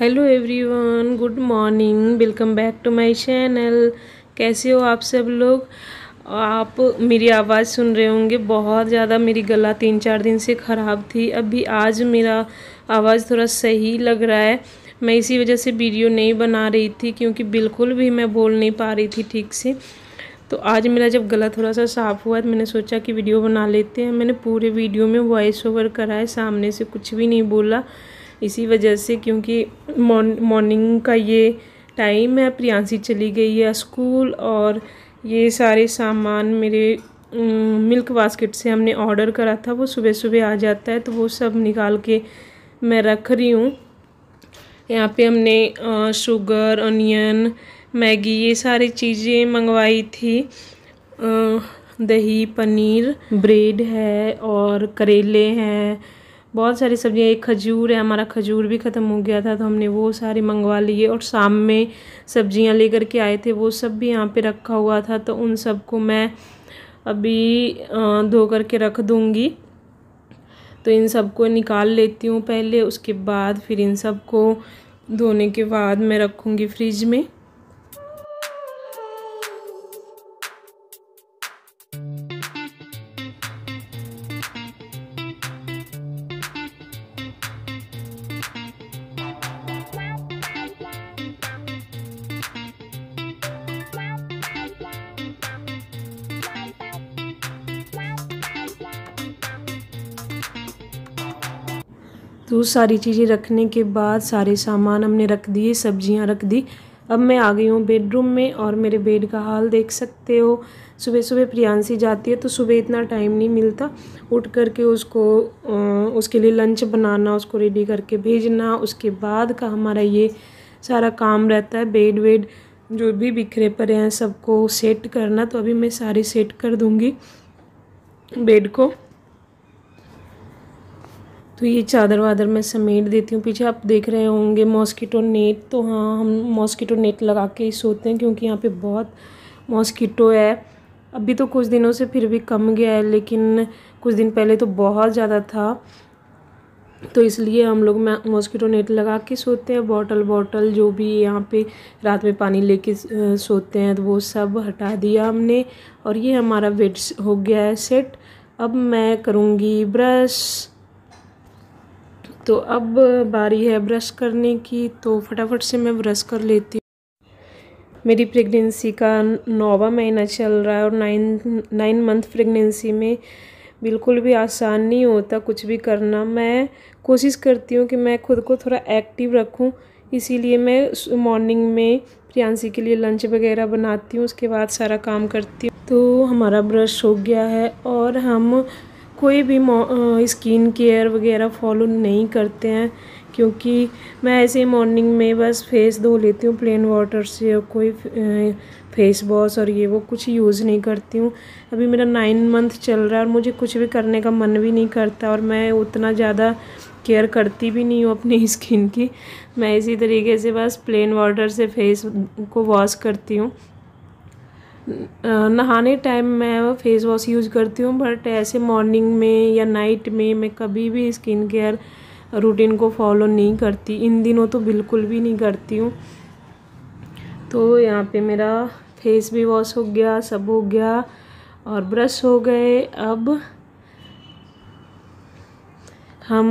hello everyone good morning welcome back to my channel कैसे हो आप सब लोग आप मेरी आवाज़ सुन रहे होंगे बहुत ज़्यादा मेरी गला तीन चार दिन से ख़राब थी अभी आज मेरा आवाज़ थोड़ा सही लग रहा है मैं इसी वजह से वीडियो नहीं बना रही थी क्योंकि बिल्कुल भी मैं बोल नहीं पा रही थी ठीक से तो आज मेरा जब गला थोड़ा सा साफ़ हुआ तो मैंने सोचा कि वीडियो बना लेते हैं मैंने पूरे वीडियो में वॉइस ओवर करा है सामने से कुछ भी नहीं बोला इसी वजह से क्योंकि मॉर्निंग का ये टाइम है प्रियांशी चली गई है स्कूल और ये सारे सामान मेरे मिल्क बास्केट से हमने ऑर्डर करा था वो सुबह सुबह आ जाता है तो वो सब निकाल के मैं रख रही हूँ यहाँ पे हमने शुगर अनियन मैगी ये सारी चीज़ें मंगवाई थी दही पनीर ब्रेड है और करेले हैं बहुत सारी सब्ज़ियाँ एक खजूर है हमारा खजूर भी ख़त्म हो गया था तो हमने वो सारे मंगवा लिए और शाम में सब्ज़ियाँ लेकर के आए थे वो सब भी यहाँ पे रखा हुआ था तो उन सबको मैं अभी धो करके रख दूँगी तो इन सबको निकाल लेती हूँ पहले उसके बाद फिर इन सबको धोने के बाद मैं रखूँगी फ्रिज में तो सारी चीज़ें रखने के बाद सारे सामान हमने रख दिए सब्जियां रख दी अब मैं आ गई हूँ बेडरूम में और मेरे बेड का हाल देख सकते हो सुबह सुबह प्रियांशी जाती है तो सुबह इतना टाइम नहीं मिलता उठ करके उसको उसके लिए लंच बनाना उसको रेडी करके भेजना उसके बाद का हमारा ये सारा काम रहता है बेड वेड जो भी बिखरे पड़े हैं सबको सेट करना तो अभी मैं सारे सेट कर दूँगी बेड को तो ये चादर वादर मैं समेट देती हूँ पीछे आप देख रहे होंगे मॉस्किटो नेट तो हाँ हम मॉस्किटो नेट लगा के ही सोते हैं क्योंकि यहाँ पे बहुत मॉस्किटो है अभी तो कुछ दिनों से फिर भी कम गया है लेकिन कुछ दिन पहले तो बहुत ज़्यादा था तो इसलिए हम लोग मॉस्किटो नेट लगा के सोते हैं बॉटल बॉटल जो भी यहाँ पे रात में पानी लेके सोते हैं तो वो सब हटा दिया हमने और ये हमारा बेड हो गया है सेट अब मैं करूँगी ब्रश तो अब बारी है ब्रश करने की तो फटाफट से मैं ब्रश कर लेती हूँ मेरी प्रेगनेंसी का नौवा महीना चल रहा है और नाइन नाइन मंथ प्रेगनेंसी में बिल्कुल भी आसान नहीं होता कुछ भी करना मैं कोशिश करती हूँ कि मैं खुद को थोड़ा एक्टिव रखूँ इसीलिए मैं मॉर्निंग में प्रियांशी के लिए लंच वगैरह बनाती हूँ उसके बाद सारा काम करती हूँ तो हमारा ब्रश हो गया है और हम कोई भी स्किन केयर वगैरह फॉलो नहीं करते हैं क्योंकि मैं ऐसे ही मॉर्निंग में बस फेस धो लेती हूँ प्लेन वाटर से और कोई फेस वॉश और ये वो कुछ यूज़ नहीं करती हूँ अभी मेरा नाइन मंथ चल रहा है और मुझे कुछ भी करने का मन भी नहीं करता और मैं उतना ज़्यादा केयर करती भी नहीं हूँ अपनी स्किन की मैं इसी तरीके से बस प्लेन वाटर से फेस को वॉश करती हूँ नहाने टाइम मैं फेस वॉश यूज़ करती हूँ बट ऐसे मॉर्निंग में या नाइट में मैं कभी भी स्किन केयर रूटीन को फॉलो नहीं करती इन दिनों तो बिल्कुल भी नहीं करती हूँ तो यहाँ पे मेरा फेस भी वॉश हो गया सब हो गया और ब्रश हो गए अब हम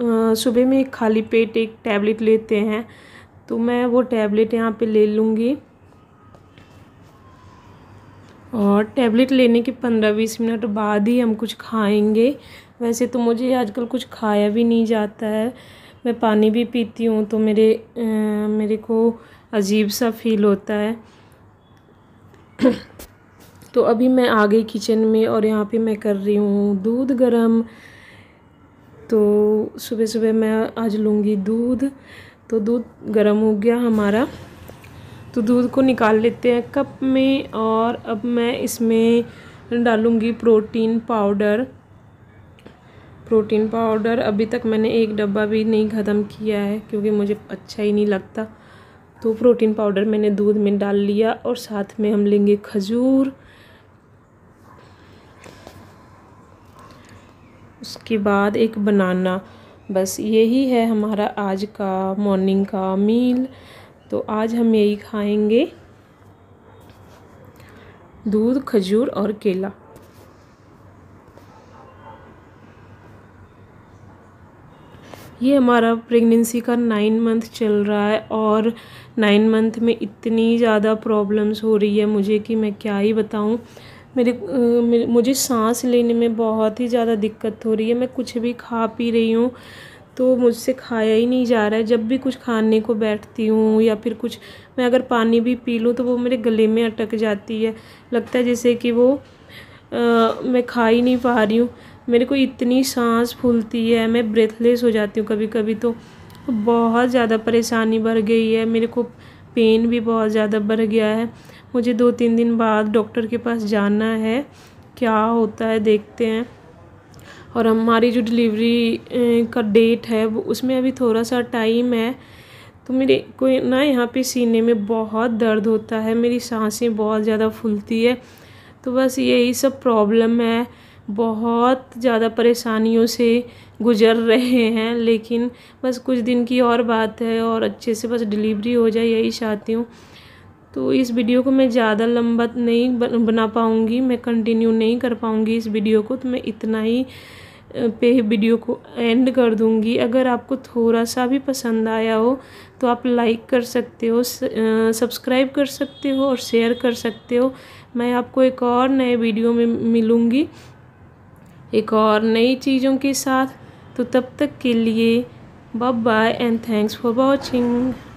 सुबह में एक खाली पेट एक टैबलेट लेते हैं तो मैं वो टैबलेट यहाँ पे ले लूँगी और टैबलेट लेने के पंद्रह बीस मिनट बाद ही हम कुछ खाएंगे वैसे तो मुझे आजकल कुछ खाया भी नहीं जाता है मैं पानी भी पीती हूँ तो मेरे आ, मेरे को अजीब सा फील होता है तो अभी मैं आ गई किचन में और यहाँ पे मैं कर रही हूँ दूध गरम तो सुबह सुबह मैं आज लूँगी दूध तो दूध गरम हो गया हमारा तो दूध को निकाल लेते हैं कप में और अब मैं इसमें डालूँगी प्रोटीन पाउडर प्रोटीन पाउडर अभी तक मैंने एक डब्बा भी नहीं ख़त्म किया है क्योंकि मुझे अच्छा ही नहीं लगता तो प्रोटीन पाउडर मैंने दूध में डाल लिया और साथ में हम लेंगे खजूर उसके बाद एक बनाना बस यही है हमारा आज का मॉर्निंग का मील तो आज हम यही खाएंगे दूध खजूर और केला ये हमारा प्रेगनेंसी का नाइन मंथ चल रहा है और नाइन मंथ में इतनी ज़्यादा प्रॉब्लम्स हो रही है मुझे कि मैं क्या ही बताऊँ मेरे मुझे सांस लेने में बहुत ही ज़्यादा दिक्कत हो रही है मैं कुछ भी खा पी रही हूँ तो मुझसे खाया ही नहीं जा रहा है जब भी कुछ खाने को बैठती हूँ या फिर कुछ मैं अगर पानी भी पी लूँ तो वो मेरे गले में अटक जाती है लगता है जैसे कि वो आ, मैं खा ही नहीं पा रही हूँ मेरे को इतनी सांस फूलती है मैं ब्रेथलेस हो जाती हूँ कभी कभी तो बहुत ज़्यादा परेशानी बढ़ गई है मेरे को पेन भी बहुत ज़्यादा बढ़ गया है मुझे दो तीन दिन बाद डॉक्टर के पास जाना है क्या होता है देखते हैं और हमारी जो डिलीवरी का डेट है वो उसमें अभी थोड़ा सा टाइम है तो मेरे कोई ना यहाँ पे सीने में बहुत दर्द होता है मेरी सांसें बहुत ज़्यादा फूलती है तो बस यही सब प्रॉब्लम है बहुत ज़्यादा परेशानियों से गुजर रहे हैं लेकिन बस कुछ दिन की और बात है और अच्छे से बस डिलीवरी हो जाए यही चाहती हूँ तो इस वीडियो को मैं ज़्यादा लंबा नहीं बना पाऊँगी मैं कंटिन्यू नहीं कर पाऊँगी इस वीडियो को तो मैं इतना ही पे वीडियो को एंड कर दूंगी अगर आपको थोड़ा सा भी पसंद आया हो तो आप लाइक कर सकते हो सब्सक्राइब कर सकते हो और शेयर कर सकते हो मैं आपको एक और नए वीडियो में मिलूँगी एक और नई चीज़ों के साथ तो तब तक के लिए bye bye and thanks for watching